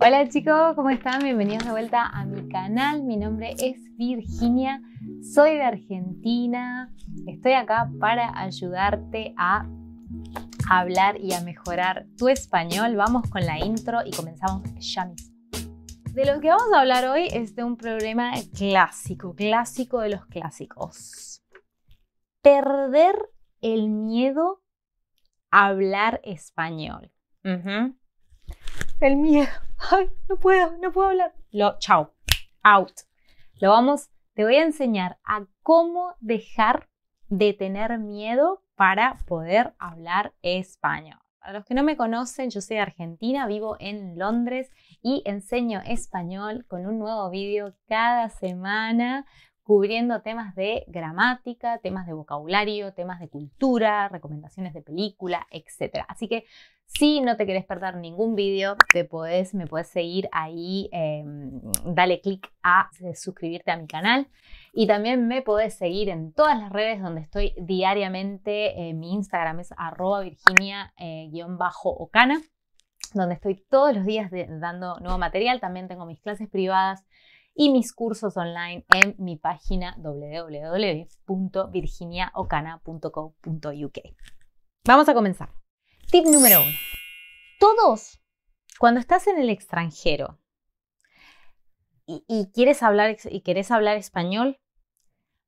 Hola chicos, ¿cómo están? Bienvenidos de vuelta a mi canal. Mi nombre es Virginia, soy de Argentina. Estoy acá para ayudarte a hablar y a mejorar tu español. Vamos con la intro y comenzamos ya mismo. De lo que vamos a hablar hoy es de un problema clásico, clásico de los clásicos. Perder el miedo a hablar español el miedo. Ay, no puedo, no puedo hablar. Lo, chao, out. Lo vamos, te voy a enseñar a cómo dejar de tener miedo para poder hablar español. Para los que no me conocen, yo soy de Argentina, vivo en Londres y enseño español con un nuevo vídeo cada semana cubriendo temas de gramática, temas de vocabulario, temas de cultura, recomendaciones de película, etc. Así que si no te querés perder ningún vídeo, me podés seguir ahí, em, dale click a suscribirte a mi canal y también me podés seguir en todas las redes donde estoy diariamente. Eh, mi Instagram es arroba virginia-ocana, eh, donde estoy todos los días dando nuevo material. También tengo mis clases privadas y mis cursos online en mi página www.virginiaocana.co.uk. Vamos a comenzar. Tip número uno. Todos, cuando estás en el extranjero y, quieres hablar, y quieres hablar español,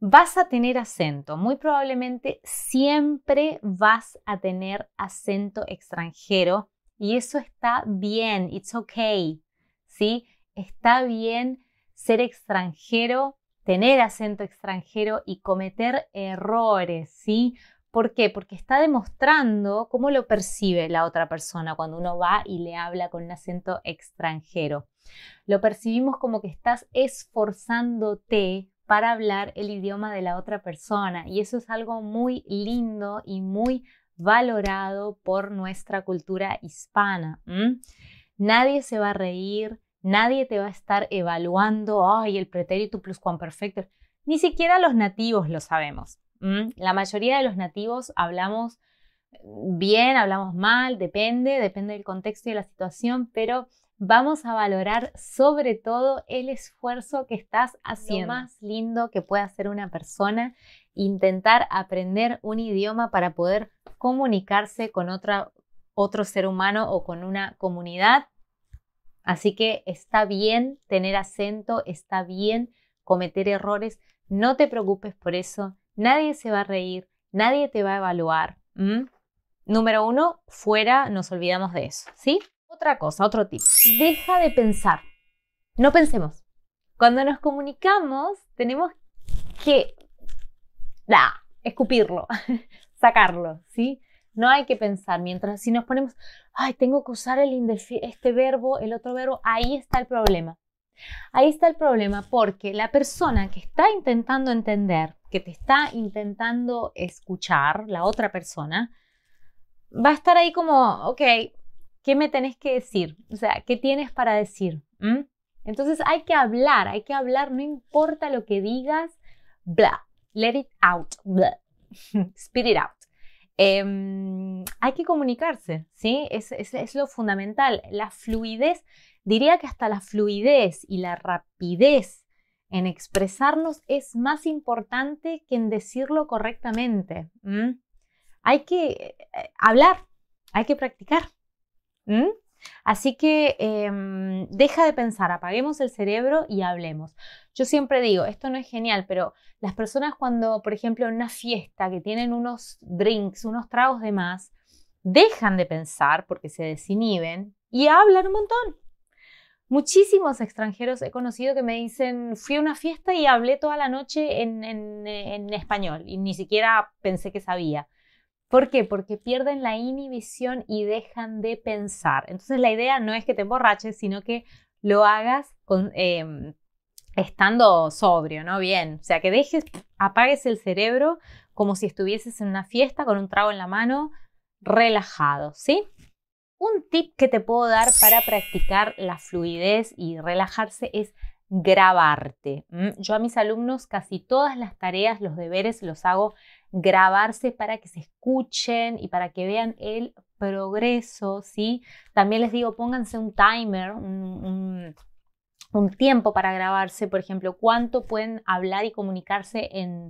vas a tener acento. Muy probablemente siempre vas a tener acento extranjero y eso está bien, it's okay, ¿sí? Está bien ser extranjero, tener acento extranjero y cometer errores, ¿sí? ¿Por qué? Porque está demostrando cómo lo percibe la otra persona cuando uno va y le habla con un acento extranjero. Lo percibimos como que estás esforzándote para hablar el idioma de la otra persona y eso es algo muy lindo y muy valorado por nuestra cultura hispana. Nadie se va a reír, Nadie te va a estar evaluando, ay, el pretérito plus perfecto. Ni siquiera los nativos lo sabemos. La mayoría de los nativos hablamos bien, hablamos mal, depende, depende del contexto y de la situación, pero vamos a valorar sobre todo el esfuerzo que estás haciendo. Lo más lindo que puede hacer una persona, intentar aprender un idioma para poder comunicarse con otra, otro ser humano o con una comunidad Así que está bien tener acento, está bien cometer errores, no te preocupes por eso, nadie se va a reír, nadie te va a evaluar. Número uno, fuera, nos olvidamos de eso, ¿sí? Otra cosa, otro tip, deja de pensar, no pensemos. Cuando nos comunicamos, tenemos que escupirlo, sacarlo, ¿sí? No hay que pensar, mientras si nos ponemos, ay, tengo que usar el este verbo, el otro verbo, ahí está el problema. Ahí está el problema porque la persona que está intentando entender, que te está intentando escuchar, la otra persona, va a estar ahí como, ok, ¿qué me tenés que decir? O sea, ¿qué tienes para decir? ¿Mm? Entonces hay que hablar, hay que hablar, no importa lo que digas, bla, let it out, bla, spit it out. Em, hay que comunicarse, ¿sí? Es, lo fundamental. La fluidez, diría que hasta la fluidez y la rapidez en expresarnos es más importante que en decirlo correctamente. Hay que eh, hablar, hay que practicar. Así que em, deja de pensar, apaguemos el cerebro y hablemos. Yo siempre digo, esto no es genial, pero las personas cuando, por ejemplo, en una fiesta que tienen unos drinks, unos tragos de más, dejan de pensar porque se desinhiben y hablan un montón. Muchísimos extranjeros he conocido que me dicen, fui a una fiesta y hablé toda la noche en español y ni siquiera pensé que sabía. ¿Por qué? Porque pierden la inhibición y dejan de pensar. Entonces la idea no es que te emborraches, sino que lo hagas con, em, estando sobrio, ¿no? Bien. O sea, que dejes, apagues el cerebro como si estuvieses en una fiesta con un trago en la mano, relajado, ¿sí? Un tip que te puedo dar para practicar la fluidez y relajarse es grabarte. Yo a mis alumnos casi todas las tareas, los deberes los hago grabarse para que se escuchen y para que vean el progreso, ¿sí? También les digo, pónganse un timer, un, tiempo para grabarse, por ejemplo, cuánto pueden hablar y comunicarse en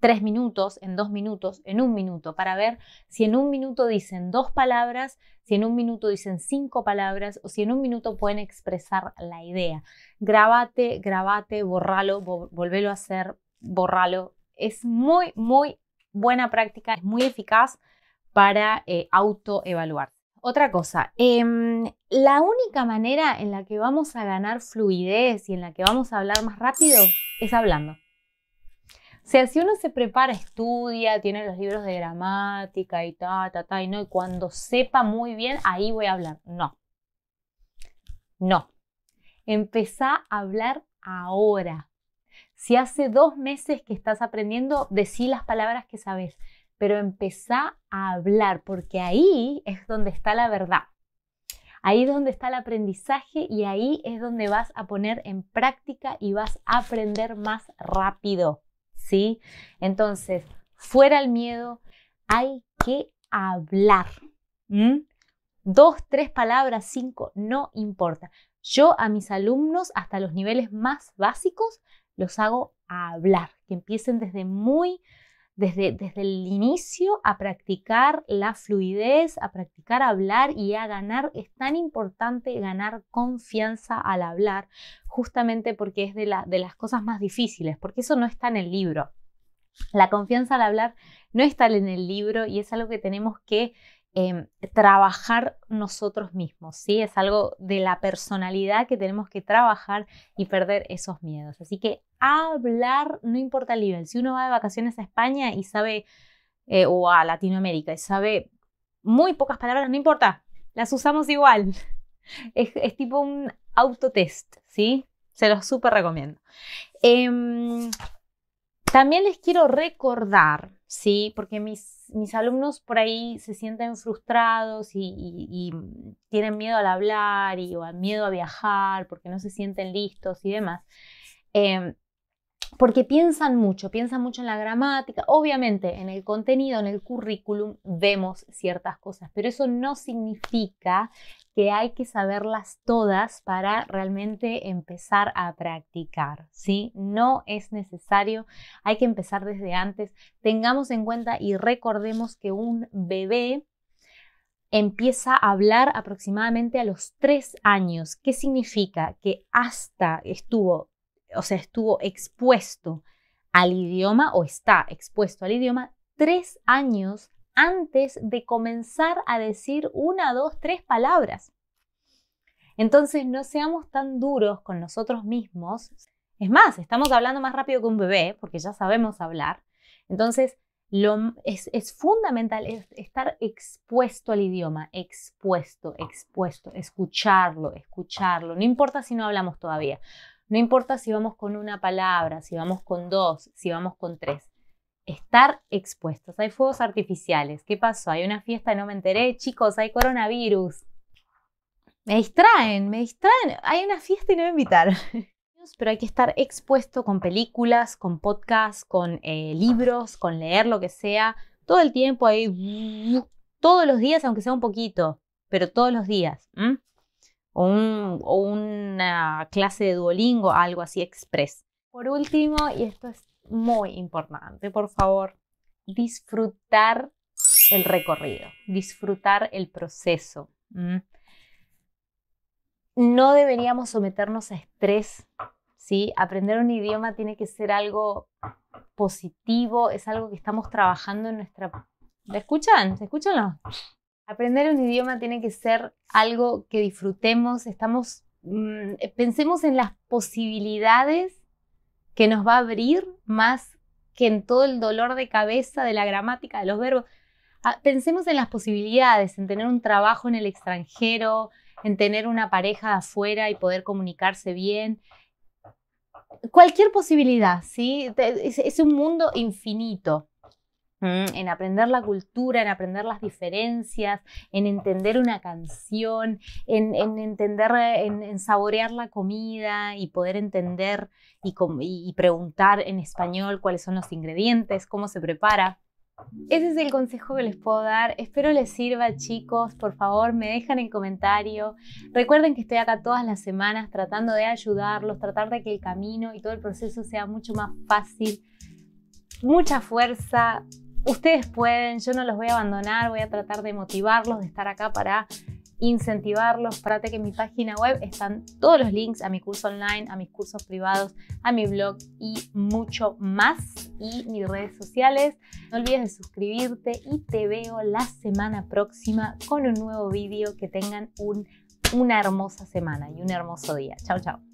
tres minutos, en dos minutos, en un minuto, para ver si en un minuto dicen dos palabras, si en un minuto dicen cinco palabras o si en un minuto pueden expresar la idea. Grabate, grabate, borralo, volvelo a hacer, borralo. Es muy, muy buena práctica, es muy eficaz para eh, autoevaluar. Otra cosa, em, la única manera en la que vamos a ganar fluidez y en la que vamos a hablar más rápido es hablando. O sea, si uno se prepara, estudia, tiene los libros de gramática y ta, ta, ta, y no, y cuando sepa muy bien, ahí voy a hablar. No. No. Empezá a hablar ahora. Si hace dos meses que estás aprendiendo, decí las palabras que sabes, pero empezá a hablar, porque ahí es donde está la verdad. Ahí es donde está el aprendizaje y ahí es donde vas a poner en práctica y vas a aprender más rápido. ¿Sí? Entonces, fuera el miedo, hay que hablar. Dos, tres palabras, cinco, no importa. Yo a mis alumnos, hasta los niveles más básicos, los hago a hablar, que empiecen desde muy, desde, desde el inicio a practicar la fluidez, a practicar hablar y a ganar. Es tan importante ganar confianza al hablar, justamente porque es de, de las cosas más difíciles, porque eso no está en el libro. La confianza al hablar no está en el libro y es algo que tenemos que Em, trabajar nosotros mismos, ¿sí? Es algo de la personalidad que tenemos que trabajar y perder esos miedos. Así que hablar, no importa el nivel. Si uno va de vacaciones a España y sabe, eh, o a Latinoamérica y sabe muy pocas palabras, no importa, las usamos igual. Es, tipo un autotest, ¿sí? Se los súper recomiendo. Em, también les quiero recordar ¿sí? Porque mis, alumnos por ahí se sienten frustrados y, mm, tienen miedo al hablar y o miedo a viajar porque no se sienten listos y demás. Em, porque piensan mucho, piensan mucho en la gramática. Obviamente, en el contenido, en el currículum, vemos ciertas cosas, pero eso no significa que hay que saberlas todas para realmente empezar a practicar, ¿sí? No es necesario, hay que empezar desde antes. Tengamos en cuenta y recordemos que un bebé empieza a hablar aproximadamente a los tres años. ¿Qué significa? Que hasta estuvo o sea, estuvo expuesto al idioma o está expuesto al idioma tres años antes de comenzar a decir una, dos, tres palabras. Entonces no seamos tan duros con nosotros mismos. Es más, estamos hablando más rápido que un bebé porque ya sabemos hablar. Entonces es, fundamental estar expuesto al idioma, expuesto, expuesto, escucharlo, escucharlo. No importa si no hablamos todavía, no importa si vamos con una palabra, si vamos con dos, si vamos con tres. Estar expuestos. Hay fuegos artificiales. ¿Qué pasó? Hay una fiesta, y no me enteré. Chicos, hay coronavirus. Me distraen, me distraen. Hay una fiesta y no me invitaron. Pero hay que estar expuesto con películas, con podcasts, con eh, libros, con leer lo que sea. Todo el tiempo ahí, todos los días, aunque sea un poquito, pero todos los días o, un, una clase de Duolingo, algo así express. Por último, y esto es muy importante, por favor, disfrutar el recorrido, disfrutar el proceso. No deberíamos someternos a estrés, ¿sí? Aprender un idioma tiene que ser algo positivo, es algo que estamos trabajando en nuestra... ¿Me escuchan? ¿Se escuchan no? Aprender un idioma tiene que ser algo que disfrutemos, estamos, mm, eh, pensemos en las posibilidades que nos va a abrir más que en todo el dolor de cabeza de la gramática, de los verbos. Ah, pensemos en las posibilidades, en tener un trabajo en el extranjero, en tener una pareja afuera y poder comunicarse bien. Cualquier posibilidad, ¿sí? es un mundo infinito en aprender la cultura, en aprender las diferencias, en entender una canción, en, entender, en, saborear la comida y poder entender y, preguntar en español cuáles son los ingredientes, cómo se prepara. Ese es el consejo que les puedo dar. Espero les sirva, chicos. Por favor, me dejan en comentario. Recuerden que estoy acá todas las semanas tratando de ayudarlos, tratar de que el camino y todo el proceso sea mucho más fácil. Mucha fuerza, Ustedes pueden, yo no los voy a abandonar, voy a tratar de motivarlos, de estar acá para incentivarlos. espérate que en mi página web están todos los links a mi curso online, a mis cursos privados, a mi blog y mucho más. Y mis redes sociales. No olvides de suscribirte y te veo la semana próxima con un nuevo vídeo. Que tengan una hermosa semana y un hermoso día. Chao, chao.